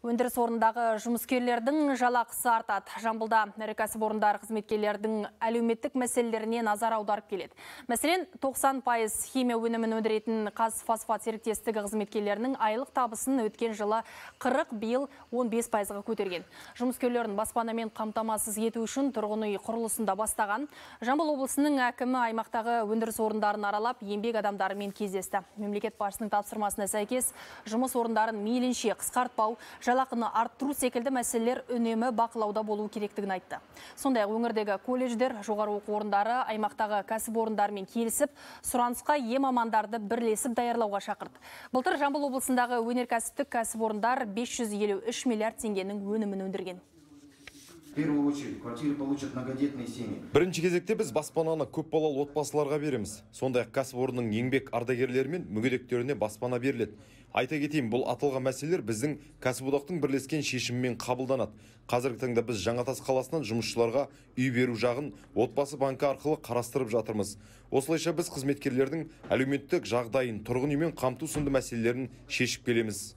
Өндіріс орындағы жұмыскерлердің жалақысы артады. Жамбылда ірі кәсіпорындар қызметкерлердің әлеуметтік мәселелеріне назар аударып келеді. Мәселен, 90% химия өнімін өндіретін қазфосфат серіктестігі қызметкерлерінің айлық табысын өткен жылы 40 биыл 15%-ға көтерген. Жұмыскерлерін баспанамен қамтамасыз ету үшін тұрғын үй құрылысында бастаған. Жамбыл облысының әкімі аймақтағы өндіріс орындарын аралап, еңбек адамдарымен кездесті. Мемлекет басшысының тапсырмасына сәйкес жұмыс орындарын мейлінше қысқартпау жалақыны арттыру секілді мәселелер үнемі бақылауда болуы керектігін айтты. Сондай ақ өңірдегі колледждер, жоғары оқу орындары аймақтағы кәсіпорындармен келісіп, сұранысқа ие мамандарды бірлесіп даярлауға шақырды. Былтыр Жамбыл облысындағы өнеркәсіптік кәсіпорындар 553 миллиард теңгенің өнімін өндірген. Бірінші кезекте біз баспананы көпбалалы отбасыларға береміз. Сондай ақ кәсіпорынның еңбек ардагерлері мен мүгедектеріне баспана беріледі. Айта кетейін, бұл аталған мәселелер біздің кәсіподақтың бірлескен шешімімен қабылданады. Қазіргі таңда біз Жаңатас қаласынан жұмысшыларға үй беру жағын отбасы банкі арқылы қарастырып жатырмыз. Осылайша біз қызметкерлердің әлеуметтік жағдайын, тұрғын үймен қамту сынды мәселелерін шешіп келеміз.